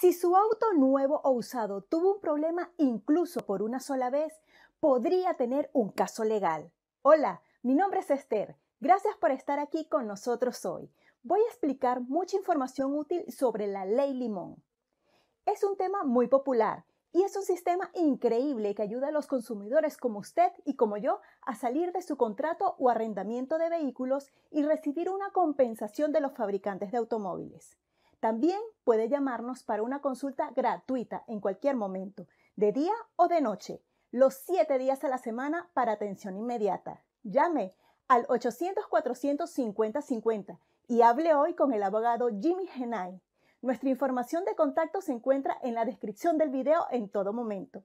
Si su auto nuevo o usado tuvo un problema incluso por una sola vez, podría tener un caso legal. Hola, mi nombre es Esther. Gracias por estar aquí con nosotros hoy. Voy a explicar mucha información útil sobre la ley limón. Es un tema muy popular y es un sistema increíble que ayuda a los consumidores como usted y como yo a salir de su contrato o arrendamiento de vehículos y recibir una compensación de los fabricantes de automóviles. También puede llamarnos para una consulta gratuita en cualquier momento, de día o de noche, los 7 días a la semana para atención inmediata. Llame al 800-450-50 y hable hoy con el abogado Jimmy Genay. Nuestra información de contacto se encuentra en la descripción del video en todo momento.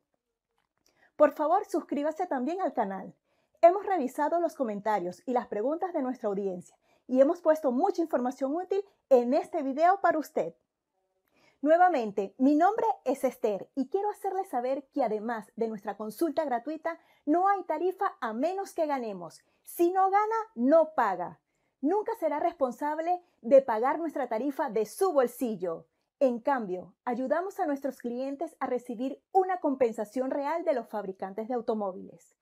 Por favor, suscríbase también al canal. Hemos revisado los comentarios y las preguntas de nuestra audiencia y hemos puesto mucha información útil en este video para usted. Nuevamente, mi nombre es Esther y quiero hacerle saber que además de nuestra consulta gratuita, no hay tarifa a menos que ganemos. Si no gana, no paga. Nunca será responsable de pagar nuestra tarifa de su bolsillo. En cambio, ayudamos a nuestros clientes a recibir una compensación real de los fabricantes de automóviles.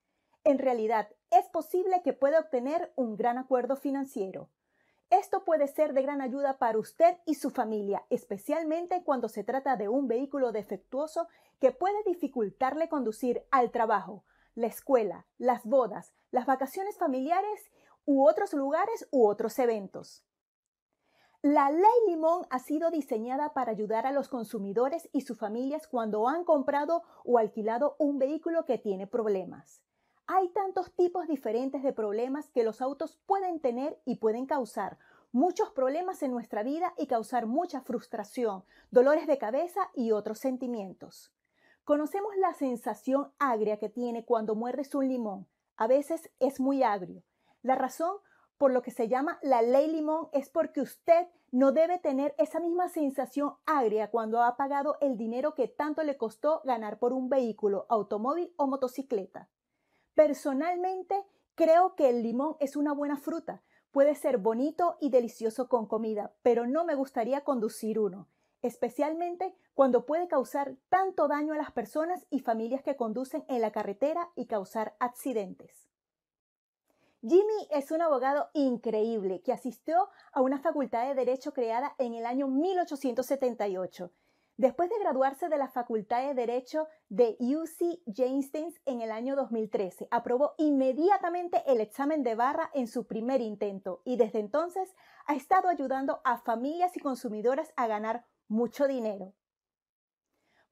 En realidad, es posible que pueda obtener un gran acuerdo financiero. Esto puede ser de gran ayuda para usted y su familia, especialmente cuando se trata de un vehículo defectuoso que puede dificultarle conducir al trabajo, la escuela, las bodas, las vacaciones familiares u otros lugares u otros eventos. La ley Limón ha sido diseñada para ayudar a los consumidores y sus familias cuando han comprado o alquilado un vehículo que tiene problemas. Hay tantos tipos diferentes de problemas que los autos pueden tener y pueden causar muchos problemas en nuestra vida y causar mucha frustración, dolores de cabeza y otros sentimientos. Conocemos la sensación agria que tiene cuando muerdes un limón. A veces es muy agrio. La razón por lo que se llama la ley limón es porque usted no debe tener esa misma sensación agria cuando ha pagado el dinero que tanto le costó ganar por un vehículo, automóvil o motocicleta. Personalmente, creo que el limón es una buena fruta. Puede ser bonito y delicioso con comida, pero no me gustaría conducir uno, especialmente cuando puede causar tanto daño a las personas y familias que conducen en la carretera y causar accidentes. Jimmy es un abogado increíble que asistió a una facultad de derecho creada en el año 1878 Después de graduarse de la Facultad de Derecho de UC Jamestown en el año 2013, aprobó inmediatamente el examen de barra en su primer intento y desde entonces ha estado ayudando a familias y consumidoras a ganar mucho dinero.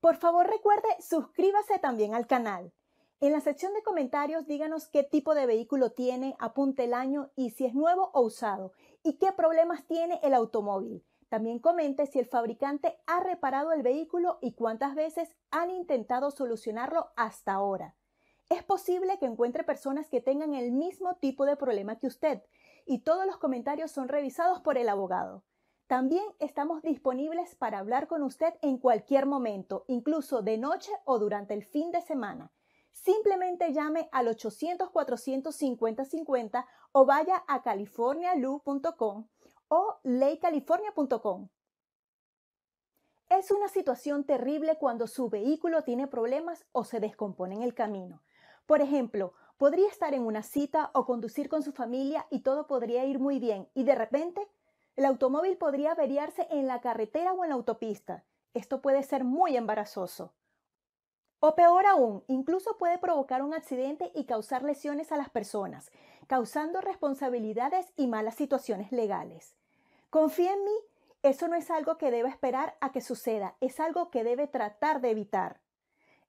Por favor recuerde suscríbase también al canal. En la sección de comentarios díganos qué tipo de vehículo tiene, apunte el año y si es nuevo o usado y qué problemas tiene el automóvil. También comente si el fabricante ha reparado el vehículo y cuántas veces han intentado solucionarlo hasta ahora. Es posible que encuentre personas que tengan el mismo tipo de problema que usted y todos los comentarios son revisados por el abogado. También estamos disponibles para hablar con usted en cualquier momento, incluso de noche o durante el fin de semana. Simplemente llame al 800 450 50 o vaya a californialoo.com o leycalifornia.com. Es una situación terrible cuando su vehículo tiene problemas o se descompone en el camino. Por ejemplo, podría estar en una cita o conducir con su familia y todo podría ir muy bien y de repente el automóvil podría averiarse en la carretera o en la autopista. Esto puede ser muy embarazoso. O peor aún, incluso puede provocar un accidente y causar lesiones a las personas, causando responsabilidades y malas situaciones legales. Confía en mí, eso no es algo que deba esperar a que suceda, es algo que debe tratar de evitar.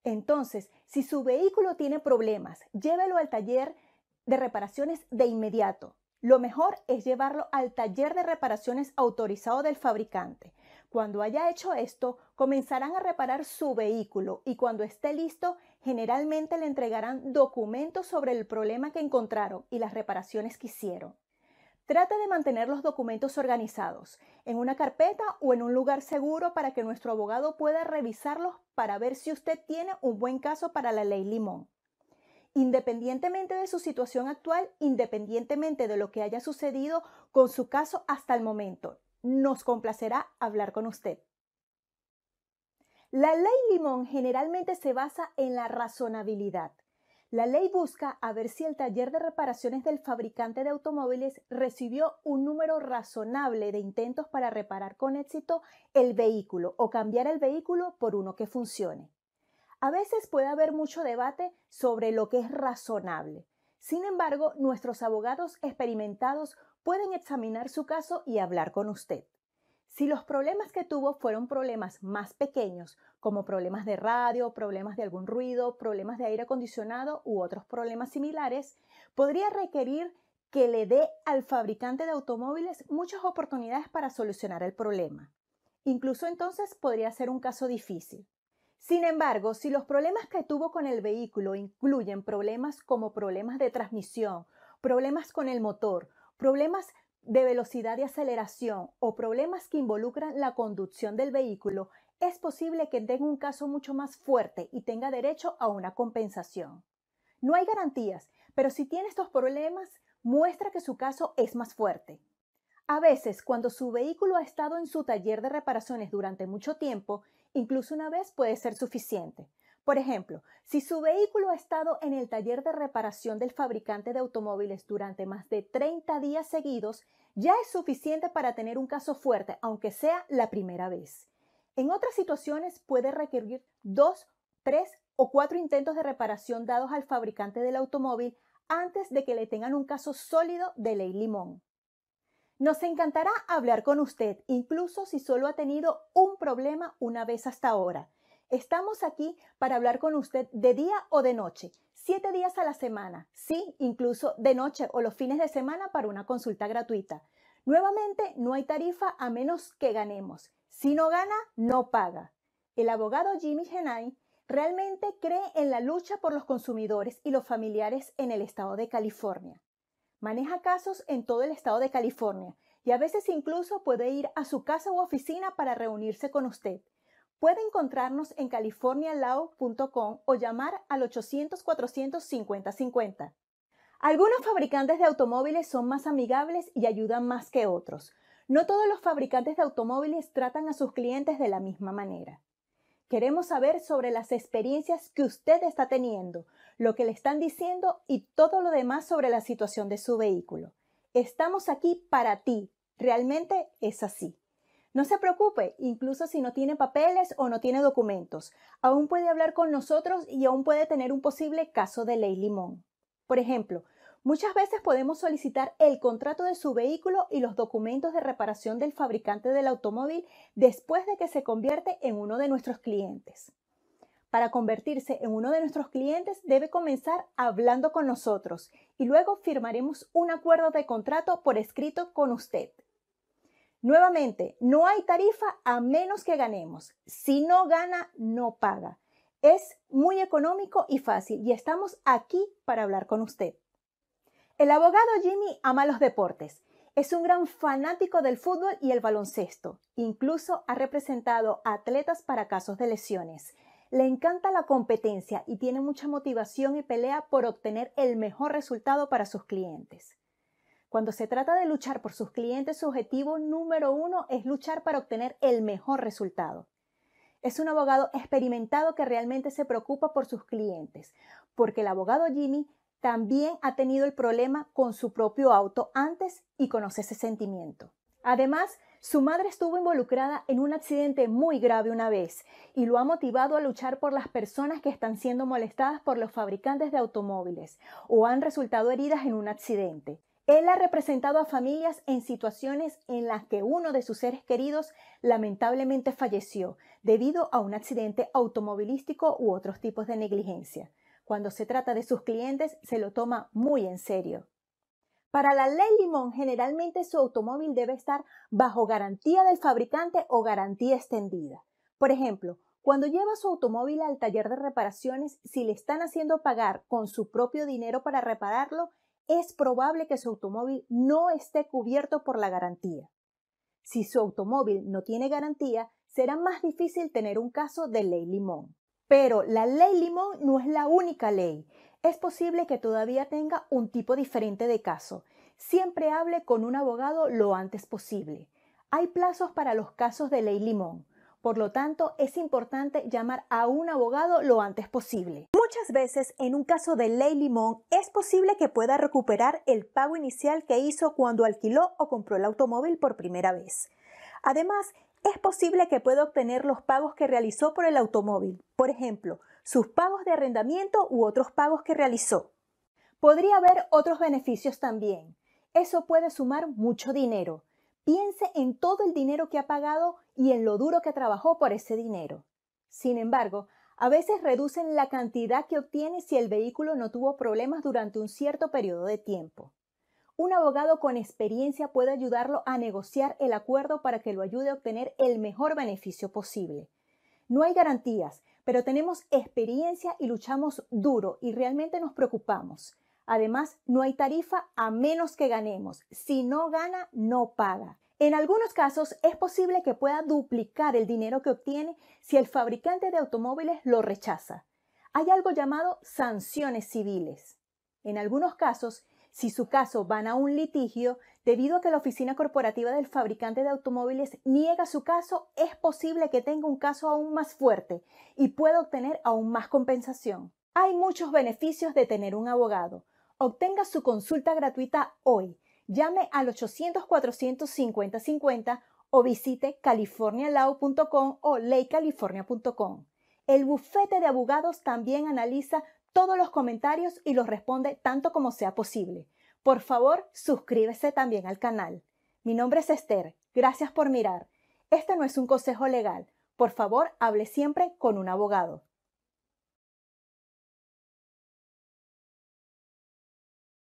Entonces, si su vehículo tiene problemas, llévelo al taller de reparaciones de inmediato. Lo mejor es llevarlo al taller de reparaciones autorizado del fabricante. Cuando haya hecho esto, comenzarán a reparar su vehículo y cuando esté listo, generalmente le entregarán documentos sobre el problema que encontraron y las reparaciones que hicieron. Trata de mantener los documentos organizados en una carpeta o en un lugar seguro para que nuestro abogado pueda revisarlos para ver si usted tiene un buen caso para la ley Limón. Independientemente de su situación actual, independientemente de lo que haya sucedido con su caso hasta el momento, nos complacerá hablar con usted. La ley Limón generalmente se basa en la razonabilidad. La ley busca a ver si el taller de reparaciones del fabricante de automóviles recibió un número razonable de intentos para reparar con éxito el vehículo o cambiar el vehículo por uno que funcione. A veces puede haber mucho debate sobre lo que es razonable. Sin embargo, nuestros abogados experimentados pueden examinar su caso y hablar con usted. Si los problemas que tuvo fueron problemas más pequeños, como problemas de radio, problemas de algún ruido, problemas de aire acondicionado u otros problemas similares, podría requerir que le dé al fabricante de automóviles muchas oportunidades para solucionar el problema. Incluso entonces podría ser un caso difícil. Sin embargo, si los problemas que tuvo con el vehículo incluyen problemas como problemas de transmisión, problemas con el motor, problemas de velocidad y aceleración o problemas que involucran la conducción del vehículo, es posible que tenga un caso mucho más fuerte y tenga derecho a una compensación. No hay garantías, pero si tiene estos problemas, muestra que su caso es más fuerte. A veces, cuando su vehículo ha estado en su taller de reparaciones durante mucho tiempo, incluso una vez puede ser suficiente. Por ejemplo, si su vehículo ha estado en el taller de reparación del fabricante de automóviles durante más de 30 días seguidos, ya es suficiente para tener un caso fuerte, aunque sea la primera vez. En otras situaciones puede requerir dos, tres o cuatro intentos de reparación dados al fabricante del automóvil antes de que le tengan un caso sólido de ley limón. Nos encantará hablar con usted, incluso si solo ha tenido un problema una vez hasta ahora. Estamos aquí para hablar con usted de día o de noche, siete días a la semana, sí, incluso de noche o los fines de semana para una consulta gratuita. Nuevamente, no hay tarifa a menos que ganemos. Si no gana, no paga. El abogado Jimmy Genay realmente cree en la lucha por los consumidores y los familiares en el estado de California. Maneja casos en todo el estado de California y a veces incluso puede ir a su casa u oficina para reunirse con usted. Puede encontrarnos en californialao.com o llamar al 800 450 50 Algunos fabricantes de automóviles son más amigables y ayudan más que otros. No todos los fabricantes de automóviles tratan a sus clientes de la misma manera. Queremos saber sobre las experiencias que usted está teniendo, lo que le están diciendo y todo lo demás sobre la situación de su vehículo. Estamos aquí para ti. Realmente es así. No se preocupe, incluso si no tiene papeles o no tiene documentos. Aún puede hablar con nosotros y aún puede tener un posible caso de ley limón. Por ejemplo, muchas veces podemos solicitar el contrato de su vehículo y los documentos de reparación del fabricante del automóvil después de que se convierte en uno de nuestros clientes. Para convertirse en uno de nuestros clientes debe comenzar hablando con nosotros y luego firmaremos un acuerdo de contrato por escrito con usted. Nuevamente, no hay tarifa a menos que ganemos. Si no gana, no paga. Es muy económico y fácil y estamos aquí para hablar con usted. El abogado Jimmy ama los deportes. Es un gran fanático del fútbol y el baloncesto. Incluso ha representado a atletas para casos de lesiones. Le encanta la competencia y tiene mucha motivación y pelea por obtener el mejor resultado para sus clientes. Cuando se trata de luchar por sus clientes, su objetivo número uno es luchar para obtener el mejor resultado. Es un abogado experimentado que realmente se preocupa por sus clientes, porque el abogado Jimmy también ha tenido el problema con su propio auto antes y conoce ese sentimiento. Además, su madre estuvo involucrada en un accidente muy grave una vez y lo ha motivado a luchar por las personas que están siendo molestadas por los fabricantes de automóviles o han resultado heridas en un accidente. Él ha representado a familias en situaciones en las que uno de sus seres queridos lamentablemente falleció debido a un accidente automovilístico u otros tipos de negligencia. Cuando se trata de sus clientes, se lo toma muy en serio. Para la ley Limón, generalmente su automóvil debe estar bajo garantía del fabricante o garantía extendida. Por ejemplo, cuando lleva su automóvil al taller de reparaciones, si le están haciendo pagar con su propio dinero para repararlo, es probable que su automóvil no esté cubierto por la garantía. Si su automóvil no tiene garantía, será más difícil tener un caso de ley limón. Pero la ley limón no es la única ley. Es posible que todavía tenga un tipo diferente de caso. Siempre hable con un abogado lo antes posible. Hay plazos para los casos de ley limón. Por lo tanto, es importante llamar a un abogado lo antes posible. Muchas veces, en un caso de ley limón, es posible que pueda recuperar el pago inicial que hizo cuando alquiló o compró el automóvil por primera vez. Además, es posible que pueda obtener los pagos que realizó por el automóvil, por ejemplo, sus pagos de arrendamiento u otros pagos que realizó. Podría haber otros beneficios también. Eso puede sumar mucho dinero. Piense en todo el dinero que ha pagado y en lo duro que trabajó por ese dinero. Sin embargo, a veces reducen la cantidad que obtiene si el vehículo no tuvo problemas durante un cierto periodo de tiempo. Un abogado con experiencia puede ayudarlo a negociar el acuerdo para que lo ayude a obtener el mejor beneficio posible. No hay garantías, pero tenemos experiencia y luchamos duro y realmente nos preocupamos. Además, no hay tarifa a menos que ganemos. Si no gana, no paga. En algunos casos es posible que pueda duplicar el dinero que obtiene si el fabricante de automóviles lo rechaza. Hay algo llamado sanciones civiles. En algunos casos, si su caso va a un litigio, debido a que la oficina corporativa del fabricante de automóviles niega su caso, es posible que tenga un caso aún más fuerte y pueda obtener aún más compensación. Hay muchos beneficios de tener un abogado. Obtenga su consulta gratuita hoy. Llame al 800-450-50 o visite californialaw.com o leycalifornia.com. El bufete de abogados también analiza todos los comentarios y los responde tanto como sea posible. Por favor, suscríbese también al canal. Mi nombre es Esther. Gracias por mirar. Este no es un consejo legal. Por favor, hable siempre con un abogado.